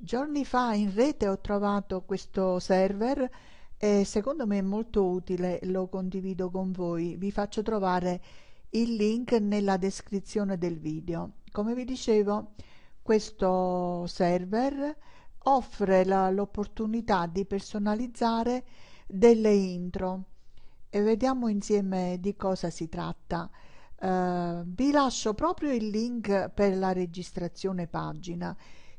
Giorni fa in rete ho trovato questo server e secondo me è molto utile, lo condivido con voi. Vi faccio trovare il link nella descrizione del video. Come vi dicevo, questo server offre l'opportunità di personalizzare delle intro e vediamo insieme di cosa si tratta. Uh, vi lascio proprio il link per la registrazione pagina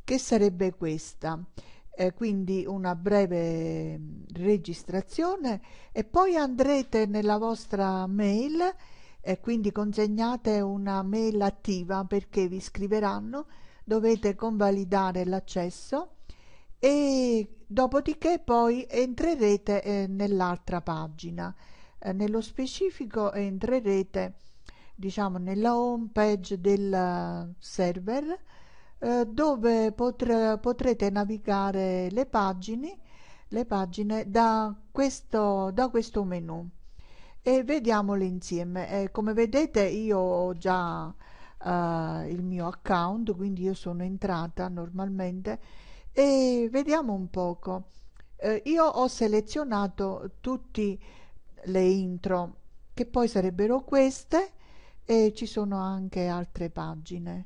che sarebbe questa. Eh, quindi una breve mm, registrazione e poi andrete nella vostra mail e quindi consegnate una mail attiva perché vi scriveranno, dovete convalidare l'accesso e dopodiché poi entrerete eh, nell'altra pagina. Eh, nello specifico entrerete diciamo nella home page del server eh, dove potre, potrete navigare le pagine, le pagine da, questo, da questo menu e vediamole insieme. Eh, come vedete io ho già eh, il mio account, quindi io sono entrata normalmente e vediamo un poco. Eh, io ho selezionato tutte le intro che poi sarebbero queste e ci sono anche altre pagine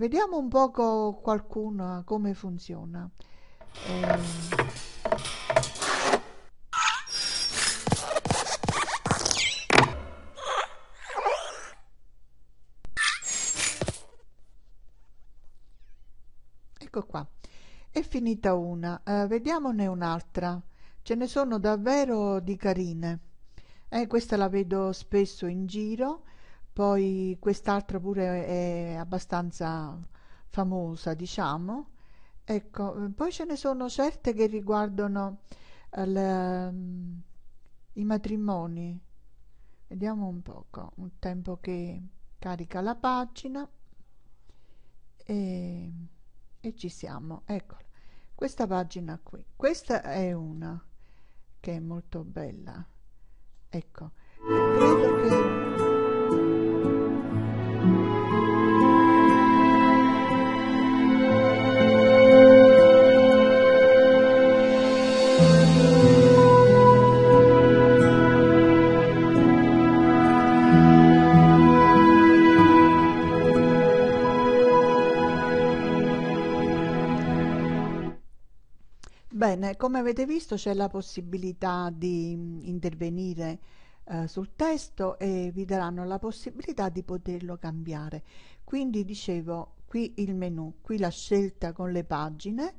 Vediamo un poco qualcuno come funziona. Eh... Ecco qua, è finita una, eh, vediamone un'altra. Ce ne sono davvero di carine. Eh, questa la vedo spesso in giro poi quest'altra pure è abbastanza famosa, diciamo. Ecco, eh, poi ce ne sono certe che riguardano eh, la, mm, i matrimoni. Vediamo un poco, un tempo che carica la pagina e, e ci siamo. Eccola, questa pagina qui. Questa è una che è molto bella. Ecco. Bene, come avete visto c'è la possibilità di mm, intervenire eh, sul testo e vi daranno la possibilità di poterlo cambiare. Quindi dicevo, qui il menu, qui la scelta con le pagine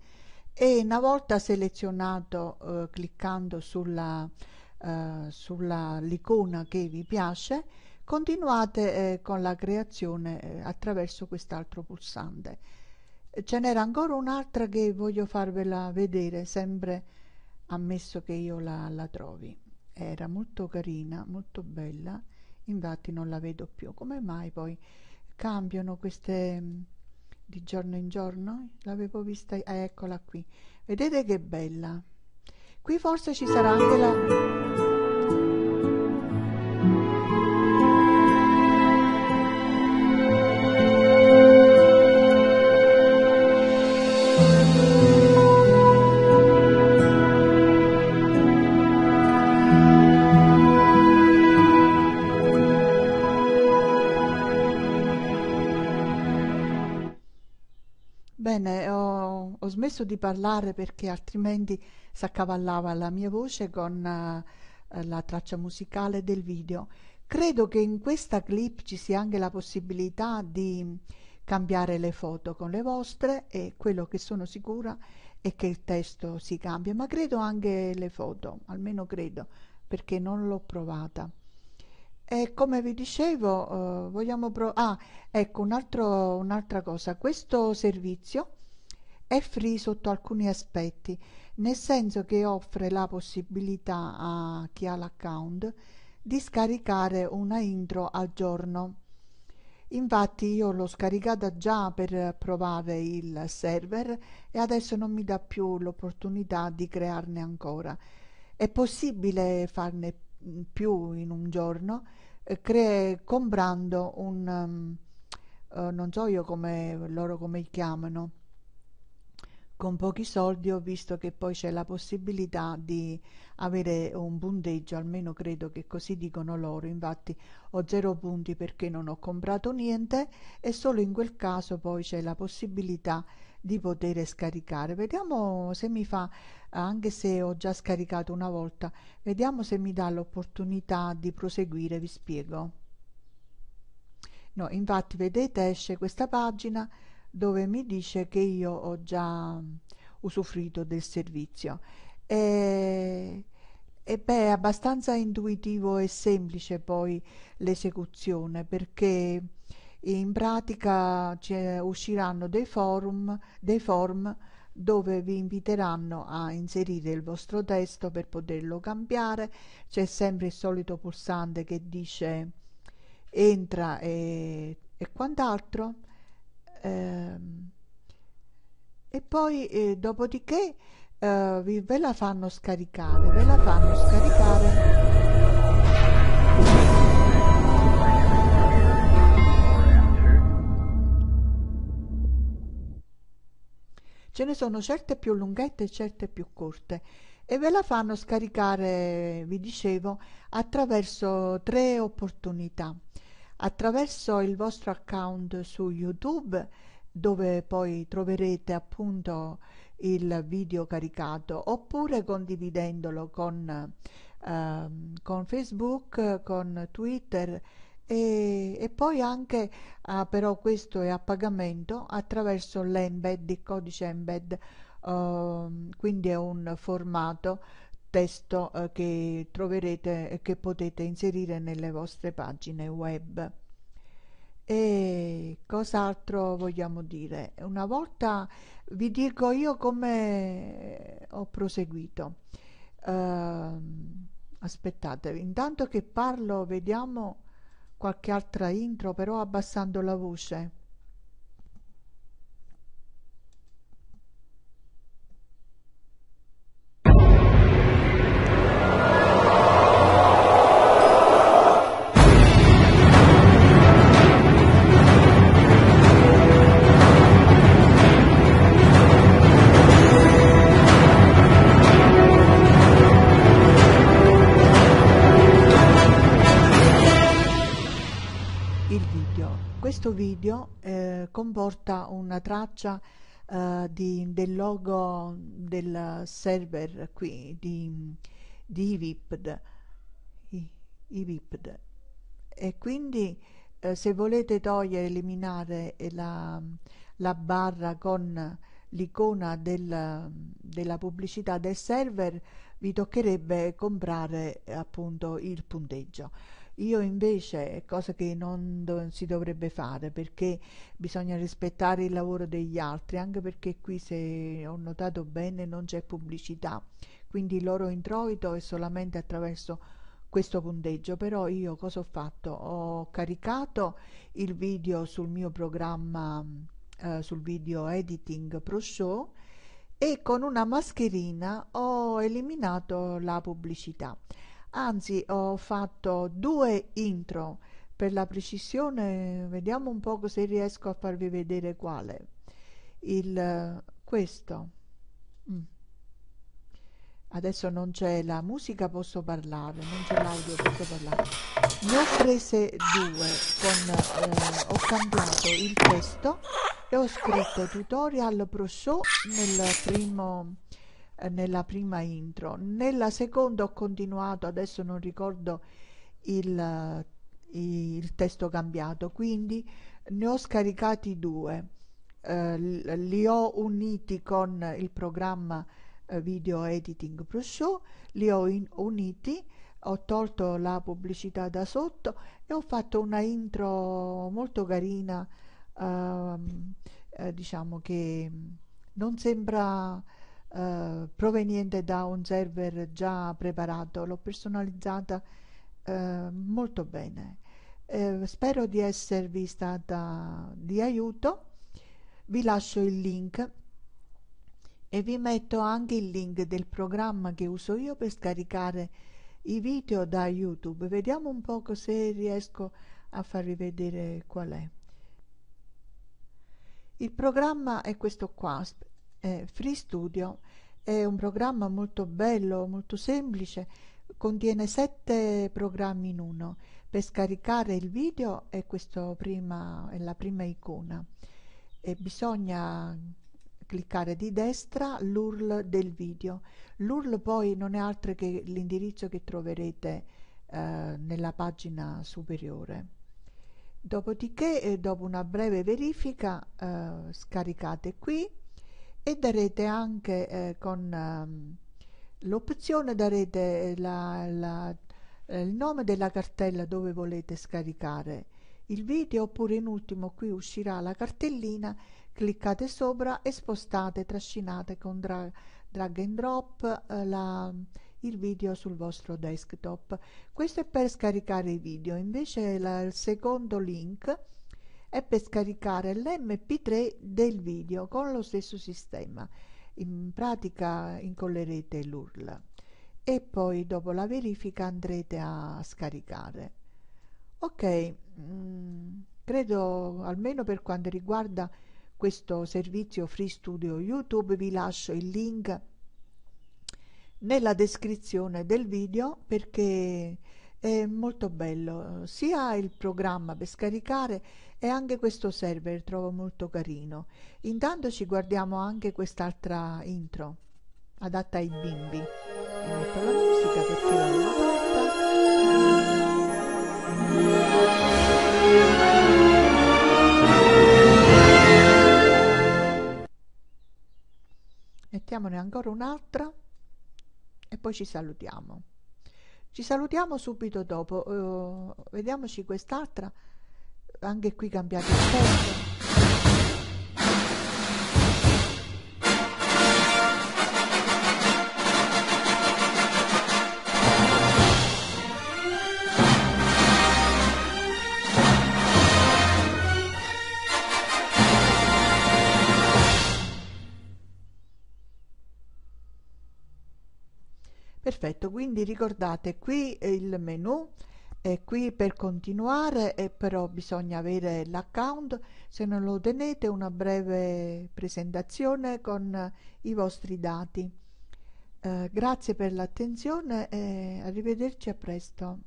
e una volta selezionato eh, cliccando sulla, eh, sull'icona che vi piace, continuate eh, con la creazione eh, attraverso quest'altro pulsante ce n'era ancora un'altra che voglio farvela vedere, sempre ammesso che io la, la trovi. Era molto carina, molto bella, infatti non la vedo più. Come mai poi cambiano queste mm, di giorno in giorno? L'avevo vista, eh, eccola qui. Vedete che bella. Qui forse ci sarà anche la... Bene, ho, ho, smesso di parlare perché altrimenti si accavallava la mia voce con eh, la traccia musicale del video. Credo che in questa clip ci sia anche la possibilità di cambiare le foto con le vostre e quello che sono sicura è che il testo si cambia, ma credo anche le foto, almeno credo, perché non l'ho provata. E come vi dicevo, eh, vogliamo provare... Ah, ecco, un'altra cosa. Questo servizio è free sotto alcuni aspetti, nel senso che offre la possibilità a chi ha l'account di scaricare una intro al giorno. Infatti io l'ho scaricata già per provare il server e adesso non mi dà più l'opportunità di crearne ancora. È possibile farne più più in un giorno, eh, cre- comprando un, um, uh, non so io come loro come chiamano, con pochi soldi ho visto che poi c'è la possibilità di avere un punteggio, almeno credo che così dicono loro, infatti ho zero punti perché non ho comprato niente e solo in quel caso poi c'è la possibilità di poter scaricare. Vediamo se mi fa, anche se ho già scaricato una volta, vediamo se mi dà l'opportunità di proseguire, vi spiego. No, infatti vedete esce questa pagina dove mi dice che io ho già mm, usufruito del servizio. E, e beh, è abbastanza intuitivo e semplice poi l'esecuzione perché in pratica eh, usciranno dei forum, dei form dove vi inviteranno a inserire il vostro testo per poterlo cambiare. C'è sempre il solito pulsante che dice entra e, e quant'altro. Ehm, e poi eh, dopodiché eh, vi, ve la fanno scaricare ve la fanno scaricare ce ne sono certe più lunghette e certe più corte e ve la fanno scaricare vi dicevo attraverso tre opportunità attraverso il vostro account su YouTube dove poi troverete appunto il video caricato oppure condividendolo con, uh, con Facebook, con Twitter e, e poi anche uh, però questo è a pagamento attraverso l'embed, il codice embed, uh, quindi è un formato testo eh, che troverete e che potete inserire nelle vostre pagine web. E cos'altro vogliamo dire? Una volta vi dico io come ho proseguito. Uh, ehm, aspettate, intanto che parlo vediamo qualche altra intro però abbassando la voce. comporta una traccia eh, di, del logo del server qui di, di IVIPD, IVIPD. e quindi eh, se volete togliere, eliminare eh, la, la barra con l'icona del, della pubblicità del server vi toccherebbe comprare appunto il punteggio. Io invece è cosa che non do si dovrebbe fare perché bisogna rispettare il lavoro degli altri, anche perché qui se ho notato bene non c'è pubblicità, quindi il loro introito è solamente attraverso questo punteggio, però io cosa ho fatto? Ho caricato il video sul mio programma, eh, sul video editing Pro Show e con una mascherina ho eliminato la pubblicità. Anzi, ho fatto due intro per la precisione, vediamo un po' se riesco a farvi vedere quale. Il, questo. Mm. Adesso non c'è la musica, posso parlare, non c'è l'audio, posso parlare. Ne ho prese due, con, eh, ho cambiato il testo e ho scritto tutorial pro show nel primo eh, nella prima intro. Nella seconda ho continuato, adesso non ricordo il, eh, il testo cambiato, quindi ne ho scaricati due. Eh, li ho uniti con il programma eh, Video Editing Pro Show, li ho in, uniti, ho tolto la pubblicità da sotto e ho fatto una intro molto carina, ehm, eh, diciamo che non sembra eh, proveniente da un server già preparato, l'ho personalizzata eh, molto bene. Eh, spero di esservi stata di aiuto, vi lascio il link e vi metto anche il link del programma che uso io per scaricare i video da YouTube. Vediamo un po' se riesco a farvi vedere qual è. Il programma è questo qua, eh, Free Studio è un programma molto bello, molto semplice, contiene sette programmi in uno. Per scaricare il video è, prima, è la prima icona e bisogna cliccare di destra l'URL del video. L'URL poi non è altro che l'indirizzo che troverete eh, nella pagina superiore. Dopodiché, eh, dopo una breve verifica, eh, scaricate qui e darete anche eh, con um, l'opzione darete eh, la, la, eh, il nome della cartella dove volete scaricare il video oppure in ultimo qui uscirà la cartellina cliccate sopra e spostate trascinate con dra drag and drop eh, la, il video sul vostro desktop questo è per scaricare i video invece la, il secondo link e per scaricare l'MP3 del video con lo stesso sistema. In pratica incollerete l'URL e poi dopo la verifica andrete a scaricare. Ok, mm, credo almeno per quanto riguarda questo servizio Free Studio YouTube vi lascio il link nella descrizione del video perché è molto bello, sia il programma per scaricare e anche questo server trovo molto carino. Intanto ci guardiamo anche quest'altra intro adatta ai bimbi. Metto la musica perché l'avevo fatta. Mettiamone ancora un'altra e poi ci salutiamo. Ci salutiamo subito dopo, uh, vediamoci quest'altra, anche qui cambiate il tempo. Perfetto, quindi ricordate qui eh, il menu e qui per continuare eh, però bisogna avere l'account, se non lo tenete una breve presentazione con eh, i vostri dati. Eh, grazie per l'attenzione e arrivederci a presto.